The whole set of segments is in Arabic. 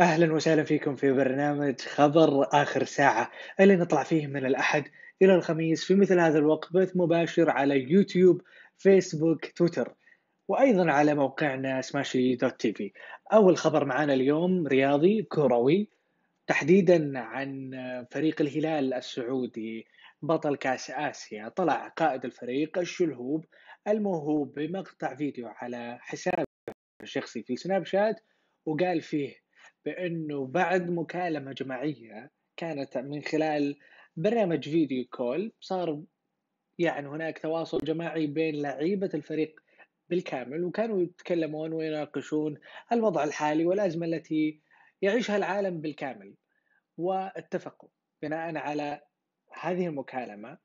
اهلا وسهلا فيكم في برنامج خبر اخر ساعه اللي نطلع فيه من الاحد الى الخميس في مثل هذا الوقت بث مباشر على يوتيوب فيسبوك تويتر وايضا على موقعنا سماشي دوت تي في اول خبر معنا اليوم رياضي كروي تحديدا عن فريق الهلال السعودي بطل كاس اسيا طلع قائد الفريق الشلهوب الموهوب بمقطع فيديو على حسابه الشخصي في سناب شات وقال فيه بأنه بعد مكالمة جماعية كانت من خلال برنامج فيديو كول صار يعني هناك تواصل جماعي بين لعيبة الفريق بالكامل وكانوا يتكلمون ويناقشون الوضع الحالي والأزمة التي يعيشها العالم بالكامل واتفقوا بناء على هذه المكالمة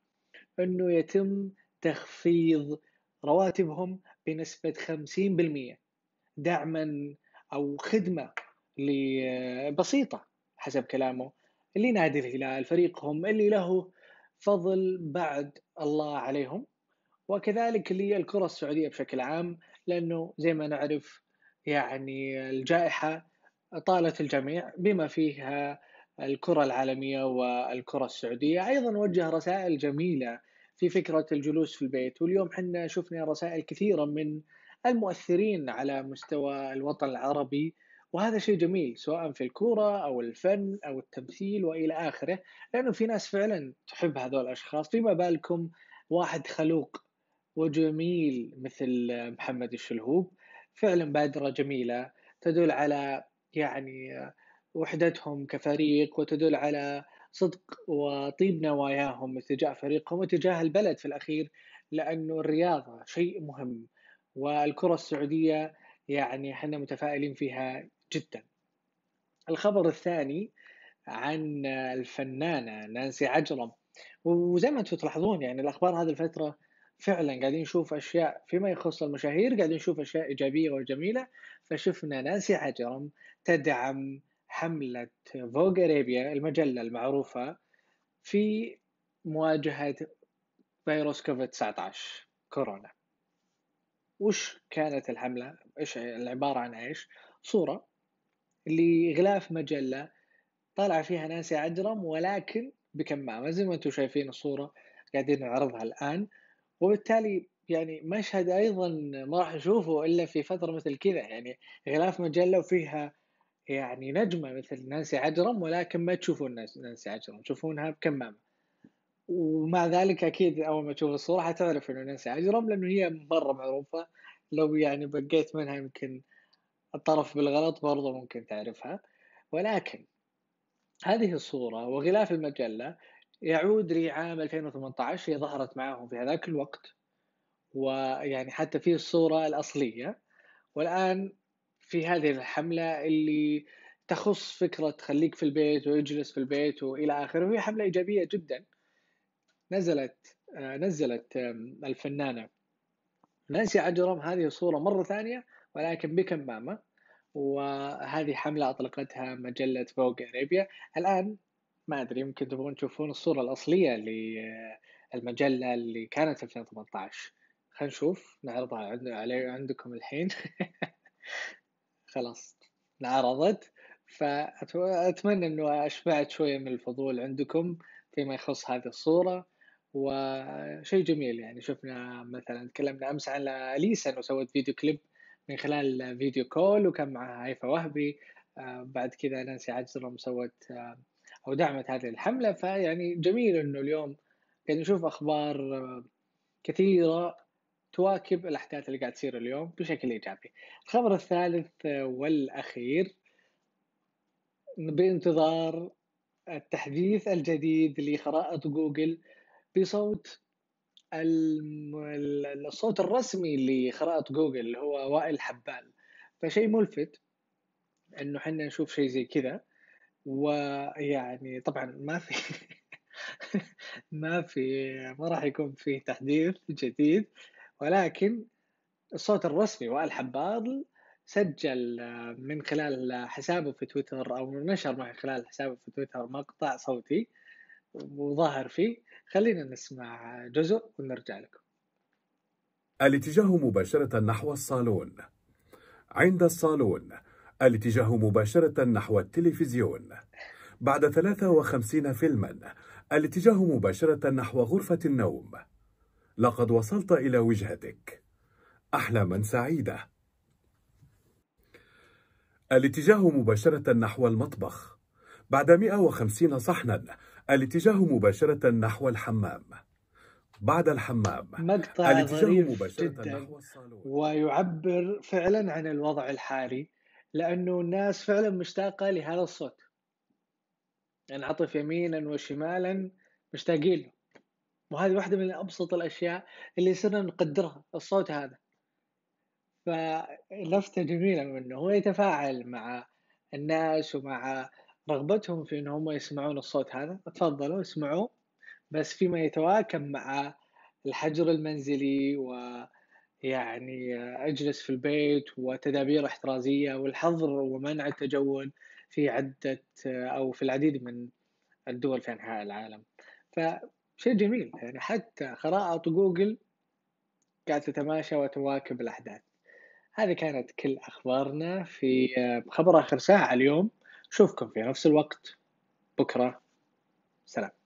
أنه يتم تخفيض رواتبهم بنسبة 50% دعما أو خدمة اللي بسيطة حسب كلامه اللي نادي الهلال فريقهم اللي له فضل بعد الله عليهم وكذلك للكرة السعودية بشكل عام لأنه زي ما نعرف يعني الجائحة طالت الجميع بما فيها الكرة العالمية والكرة السعودية أيضا وجه رسائل جميلة في فكرة الجلوس في البيت واليوم حنا شفنا رسائل كثيرة من المؤثرين على مستوى الوطن العربي وهذا شيء جميل سواء في الكورة أو الفن أو التمثيل وإلى آخره لأنه في ناس فعلا تحب هذول الأشخاص فيما بالكم واحد خلوق وجميل مثل محمد الشلهوب فعلا بادرة جميلة تدل على يعني وحدتهم كفريق وتدل على صدق وطيب نواياهم اتجاه فريقهم واتجاه البلد في الأخير لأنه الرياضة شيء مهم والكرة السعودية يعني احنا متفائلين فيها جدا الخبر الثاني عن الفنانة نانسي عجرم وزي ما انتم تلاحظون يعني الأخبار هذه الفترة فعلا قاعدين نشوف أشياء فيما يخص المشاهير قاعدين نشوف أشياء إيجابية وجميلة فشفنا نانسي عجرم تدعم حملة فوغ أريبيا المجلة المعروفة في مواجهة فيروس كوفيد 19 كورونا وش كانت الحملة؟ ايش العبارة عن ايش؟ صورة لغلاف مجلة طالع فيها ناسي عجرم ولكن بكمامة زي ما أنتم شايفين الصورة قاعدين نعرضها الآن وبالتالي يعني مشهد أيضا ما راح نشوفه إلا في فترة مثل كذا يعني غلاف مجلة وفيها يعني نجمة مثل نانسي عجرم ولكن ما تشوفون نانسي عجرم تشوفونها بكمامة ومع ذلك أكيد أول ما تشوف الصورة حتعرف إنه نانسي عجرم لأنه هي مرة معروفة لو يعني بقيت منها يمكن الطرف بالغلط برضه ممكن تعرفها ولكن هذه الصورة وغلاف المجلة يعود لعام 2018 هي ظهرت معهم في هذاك الوقت ويعني حتى في الصورة الأصلية والآن في هذه الحملة اللي تخص فكرة خليك في البيت واجلس في البيت وإلى آخره وهي حملة إيجابية جدا نزلت آه، نزلت الفنانة نانسي عجرم هذه الصورة مرة ثانية ولكن بكمامة وهذه حملة أطلقتها مجلة فوق أريبيا الآن ما أدري يمكن تبغون تشوفون الصورة الأصلية للمجلة اللي كانت 2018 خلينا نشوف نعرضها عندكم الحين خلاص انعرضت فأتمنى أنه أشبعت شوية من الفضول عندكم فيما يخص هذه الصورة وشيء جميل يعني شفنا مثلا تكلمنا أمس على أليسا وسوت فيديو كليب من خلال فيديو كول وكان معها هيفا وهبي آه، بعد كذا نانسي عجرم سوت آه، او دعمت هذه الحمله فيعني جميل انه اليوم قاعد نشوف اخبار آه، كثيره تواكب الاحداث اللي قاعد تصير اليوم بشكل ايجابي. الخبر الثالث والاخير بانتظار التحديث الجديد لخرائط جوجل بصوت الصوت الرسمي لخرائط جوجل اللي هو وائل حبال فشيء ملفت انه حنا نشوف شيء زي كذا ويعني طبعا ما في ما في ما راح يكون في تحديث جديد ولكن الصوت الرسمي وائل حبال سجل من خلال حسابه في تويتر او نشر من خلال حسابه في تويتر مقطع صوتي وظاهر فيه خلينا نسمع جزء ونرجع لكم الاتجاه مباشرة نحو الصالون عند الصالون الاتجاه مباشرة نحو التلفزيون بعد 53 فيلما الاتجاه مباشرة نحو غرفة النوم لقد وصلت إلى وجهتك أحلاما سعيدة الاتجاه مباشرة نحو المطبخ بعد 150 صحنا الاتجاه مباشرة نحو الحمام بعد الحمام مقطع الاتجاه مباشرة جدا نحو الصالون ويعبر فعلا عن الوضع الحالي لأنه الناس فعلا مشتاقة لهذا الصوت ينعطف يعني يمينا وشمالا مشتاقين له وهذه واحدة من أبسط الأشياء اللي صرنا نقدرها الصوت هذا فلفتة جميلة منه هو يتفاعل مع الناس ومع رغبتهم في ان هم يسمعون الصوت هذا تفضلوا اسمعوه بس فيما يتواكب مع الحجر المنزلي ويعني اجلس في البيت وتدابير احترازيه والحظر ومنع التجول في عده او في العديد من الدول في انحاء العالم فشيء جميل يعني حتى خرائط جوجل قاعد تتماشى وتواكب الاحداث هذه كانت كل اخبارنا في خبر اخر ساعه اليوم أشوفكم في نفس الوقت بكرة سلام